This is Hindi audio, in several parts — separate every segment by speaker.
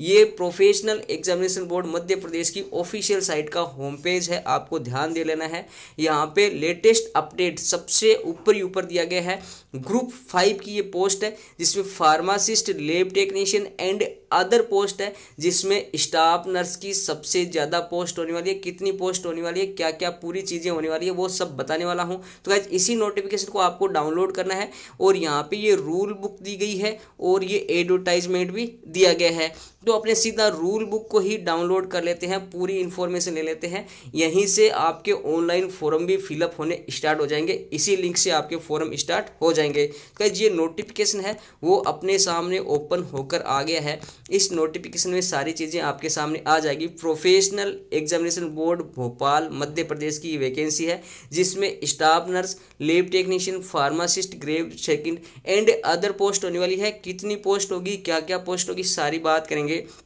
Speaker 1: ये professional examination board Madhya Pradesh की ऑफिशियल साइट का होम पेज है आपको ध्यान दे लेना है यहाँ पे लेटेस्ट अपडेट सबसे ऊपर ही ऊपर दिया गया है ग्रुप फाइव की ये पोस्ट है जिसमें pharmacist lab technician and other post है जिसमें स्टाफ नर्स की सबसे ज़्यादा पोस्ट होने वाली है कितनी पोस्ट होने वाली है क्या क्या पूरी चीज़ें होने वाली है वो सब बताने वाला हूँ तो आज इसी नोटिफिकेशन को आपको डाउनलोड करना है और यहाँ पे ये रूल बुक दी गई है और ये एडवर्टाइजमेंट भी दिया गया है तो अपने सीधा रूल बुक को ही डाउनलोड कर लेते हैं पूरी इन्फॉर्मेशन ले लेते हैं यहीं से आपके ऑनलाइन फॉर्म भी फिलअप होने स्टार्ट हो जाएंगे इसी लिंक से आपके फॉरम स्टार्ट हो जाएंगे तो ये नोटिफिकेशन है वो अपने सामने ओपन होकर आ गया है इस नोटिफिकेशन में सारी चीज़ें आपके सामने आ जाएगी professional examination board Bhopal Madhya Pradesh की वैकेंसी है जिसमें staff nurse lab technician pharmacist grade second and other post होने वाली है कितनी पोस्ट होगी क्या क्या पोस्ट होगी सारी बात करेंगे देखेंगे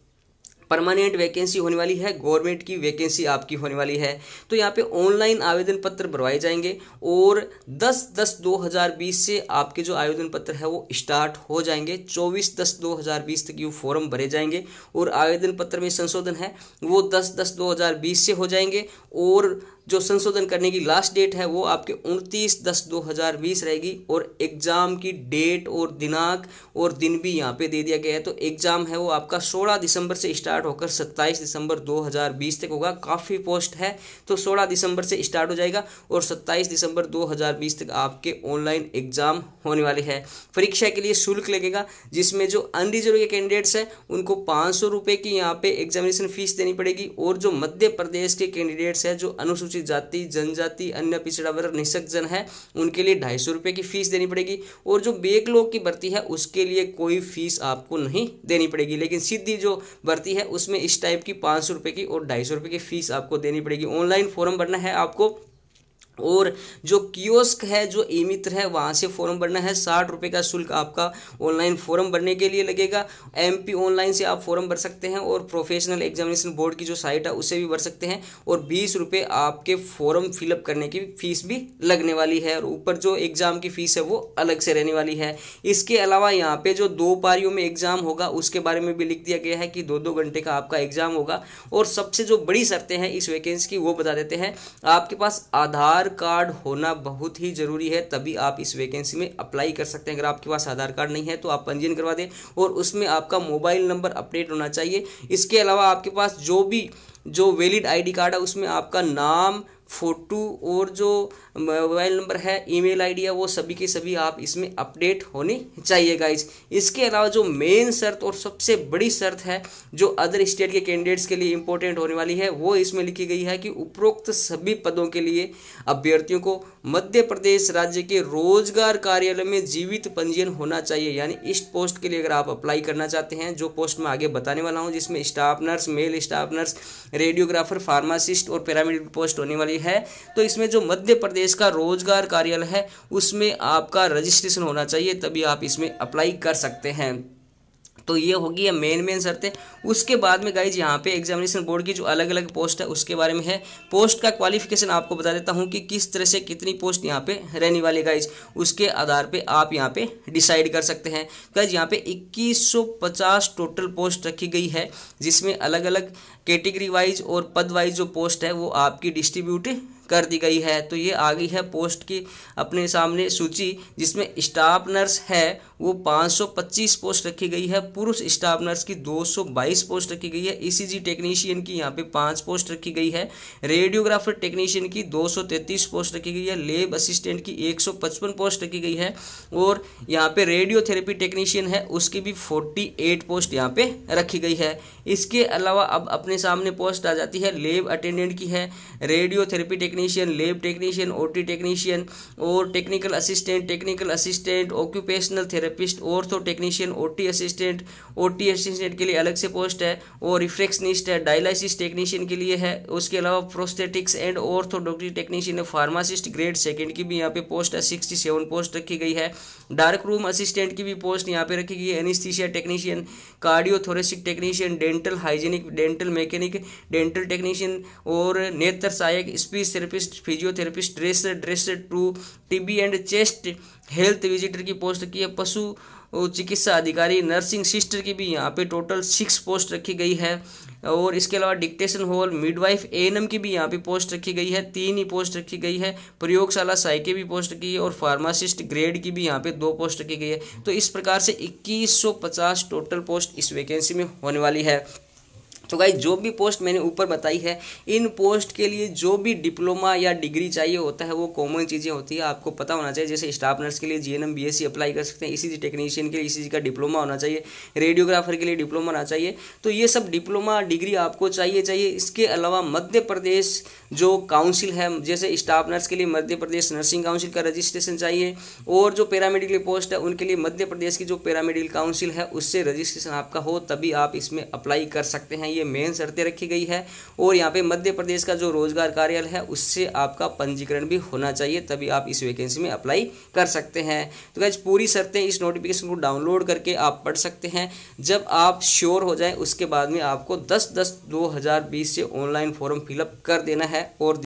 Speaker 1: परमानेंट वैकेंसी होने वाली है गवर्नमेंट की वैकेंसी आपकी होने वाली है तो यहाँ पे ऑनलाइन आवेदन पत्र भरवाए जाएंगे और 10 दस 2020 से आपके जो आवेदन पत्र है वो स्टार्ट हो जाएंगे 24 दस 2020 तक ये फॉर्म भरे जाएंगे और आवेदन पत्र में संशोधन है वो 10 दस 2020 से हो जाएंगे और जो संशोधन करने की लास्ट डेट है वो आपके उनतीस दस दो हज़ार बीस रहेगी और एग्ज़ाम की डेट और दिनांक और दिन भी यहाँ पे दे दिया गया है तो एग्ज़ाम है वो आपका सोलह दिसंबर से स्टार्ट होकर सत्ताईस दिसंबर दो हज़ार बीस तक होगा काफ़ी पोस्ट है तो सोलह दिसंबर से स्टार्ट हो जाएगा और सत्ताईस दिसंबर दो हज़ार बीस तक आपके ऑनलाइन एग्ज़ाम होने वाले हैं परीक्षा के लिए शुल्क लगेगा जिसमें जो अनरिजर्व के कैंडिडेट्स हैं उनको पाँच सौ रुपये की यहाँ पे एग्जामिनेशन फीस देनी पड़ेगी और जो मध्य प्रदेश के कैंडिडेट्स हैं जो अनुसूचित अनुसूचित जाति जनजाति अन्य पिछड़ा वर्ग निशक जन है उनके लिए ढाई सौ रुपये की फीस देनी पड़ेगी और जो लोग की भर्ती है उसके लिए कोई फीस आपको नहीं देनी पड़ेगी लेकिन सीधी जो भर्ती है उसमें इस टाइप की पाँच सौ रुपये की और ढाई सौ रुपये की फीस आपको देनी पड़ेगी ऑनलाइन फॉर्म भरना है आपको और जो कियोस्क है जो ई मित्र है वहाँ से फॉर्म भरना है साठ रुपये का शुल्क आपका ऑनलाइन फॉर्म भरने के लिए लगेगा एमपी ऑनलाइन से आप फॉर्म भर सकते हैं और प्रोफेशनल एग्जामिनेशन बोर्ड की जो साइट है उसे भी भर सकते हैं और बीस रुपये आपके फॉर्म फिलअप करने की फ़ीस भी लगने वाली है और ऊपर जो एग्ज़ाम की फ़ीस है वो अलग से रहने वाली है इसके अलावा यहाँ पर जो दो पारियों में एग्ज़ाम होगा उसके बारे में भी लिख दिया गया है कि दो दो घंटे का आपका एग्ज़ाम होगा और सबसे जो बड़ी शर्तें हैं इस वैकेंसी की वो बता देते हैं आपके पास आधार कार्ड होना बहुत ही ज़रूरी है तभी आप इस वैकेंसी में अप्लाई कर सकते हैं अगर आपके पास आधार कार्ड नहीं है तो आप पंजीयन करवा दें और उसमें आपका मोबाइल नंबर अपडेट होना चाहिए इसके अलावा आपके पास जो भी जो वैलिड आईडी कार्ड है उसमें आपका नाम फ़ोटो और जो मोबाइल नंबर है ईमेल आईडी है वो सभी के सभी आप इसमें अपडेट होने चाहिए गाइज इसके अलावा जो मेन शर्त और सबसे बड़ी शर्त है जो अदर स्टेट के कैंडिडेट्स के लिए इंपॉर्टेंट होने वाली है वो इसमें लिखी गई है कि उपरोक्त सभी पदों के लिए अभ्यर्थियों को मध्य प्रदेश राज्य के रोजगार कार्यालय में जीवित पंजीयन होना चाहिए यानी इस पोस्ट के लिए अगर आप अप्लाई करना चाहते हैं जो पोस्ट मैं आगे बताने वाला हूँ जिसमें staff nurse male staff nurse radiographer pharmacist और पैरामेडिकल पोस्ट होने वाली है तो इसमें जो मध्य प्रदेश का रोजगार कार्यालय है उसमें आपका रजिस्ट्रेशन होना चाहिए तभी आप इसमें अप्लाई कर सकते हैं तो ये होगी ये मेन मेन शर्तें उसके बाद में गाइज यहाँ पे एग्जामिनेशन बोर्ड की जो अलग अलग पोस्ट है उसके बारे में है पोस्ट का क्वालिफिकेशन आपको बता देता हूँ कि किस तरह से कितनी पोस्ट यहाँ पे रहने वाली गाइज उसके आधार पर आप यहाँ पे डिसाइड कर सकते हैं गाइज यहाँ पे इक्कीस टोटल पोस्ट रखी गई है जिसमें अलग अलग कैटेगरी वाइज और पद वाइज जो पोस्ट है वो आपकी डिस्ट्रीब्यूट कर दी गई है तो ये आ गई है पोस्ट की अपने सामने सूची जिसमें स्टाफ नर्स है वो 525 पोस्ट रखी गई है पुरुष स्टाफ नर्स की 222 पोस्ट रखी गई है ईसीजी e टेक्नीशियन की यहाँ पे पाँच पोस्ट रखी गई है रेडियोग्राफर टेक्नीशियन की 233 पोस्ट रखी गई है लेब असिस्टेंट की 155 पोस्ट रखी गई है और यहाँ पे रेडियोथेरेपी टेक्नीशियन है उसकी भी 48 पोस्ट यहाँ पे रखी गई है इसके अलावा अब अपने सामने पोस्ट आ जाती है लेब अटेंडेंट की है radiotherapy techni technician lab technician OT technician और technical assistant technical assistant occupational therapist ortho technician OT assistant OT assistant के लिए अलग से पोस्ट है और रिफ्रेक्शनिस्ट है डायलिसिस टेक्नीशियन के लिए है उसके अलावा प्रोस्थेटिक्स एंड ऑर्थो डॉक्टरी टेक्नीशियन है फार्मासिस्ट ग्रेड सेकेंड की भी यहाँ पे पोस्ट है सिक्सटी सेवन पोस्ट रखी गई है डार्क रूम असिस्टेंट की भी पोस्ट यहाँ पे रखी गई है anaesthesia technician cardiothoracic technician dental hygienic dental mechanic dental technician और नेत्र सहायक speech physiotherapist physiotherapist dress dress to TB and chest health visitor की पोस्ट रखी है पशु चिकित्सा अधिकारी नर्सिंग सिस्टर की भी यहाँ पे टोटल सिक्स पोस्ट रखी गई है और इसके अलावा डिक्टेशन हॉल मिडवाइफ एएनएम की भी यहाँ पे पोस्ट रखी गई है तीन ही पोस्ट रखी गई है प्रयोगशाला साई की भी पोस्ट रखी है और फार्मासिस्ट ग्रेड की भी यहाँ पे दो पोस्ट रखी गई है तो इस प्रकार से 2150 टोटल पोस्ट इस वैकेंसी में होने वाली है तो गाई जो भी पोस्ट मैंने ऊपर बताई है इन पोस्ट के लिए जो भी डिप्लोमा या डिग्री चाहिए होता है वो कॉमन चीज़ें होती है आपको पता होना चाहिए जैसे स्टाफ नर्स के लिए जी एन अप्लाई कर सकते हैं इसी टेक्नीशियन के लिए इसी का डिप्लोमा होना चाहिए रेडियोग्राफर के लिए डिप्लोमा होना चाहिए तो ये सब डिप्लोमा डिग्री आपको चाहिए चाहिए इसके अलावा मध्य प्रदेश जो काउंसिल है जैसे स्टाफ नर्स के लिए मध्य प्रदेश नर्सिंग काउंसिल का रजिस्ट्रेशन चाहिए और जो पैरामेडिकल पोस्ट है उनके लिए मध्य प्रदेश की जो पैरामेडिकल काउंसिल है उससे रजिस्ट्रेशन आपका हो तभी आप इसमें अप्लाई कर सकते हैं ये ये मेन शर्तें रखी गई है और यहाँ पे मध्य प्रदेश का जो रोजगार कार्यालय है उससे आपका पंजीकरण भी होना चाहिए तभी आप इस वैकेंसी में अप्लाई कर सकते हैं तो गैज पूरी शर्तें इस नोटिफिकेशन को डाउनलोड करके आप पढ़ सकते हैं जब आप श्योर हो जाए उसके बाद में आपको दस दस दो से ऑनलाइन फॉर्म फिलअप कर देना है और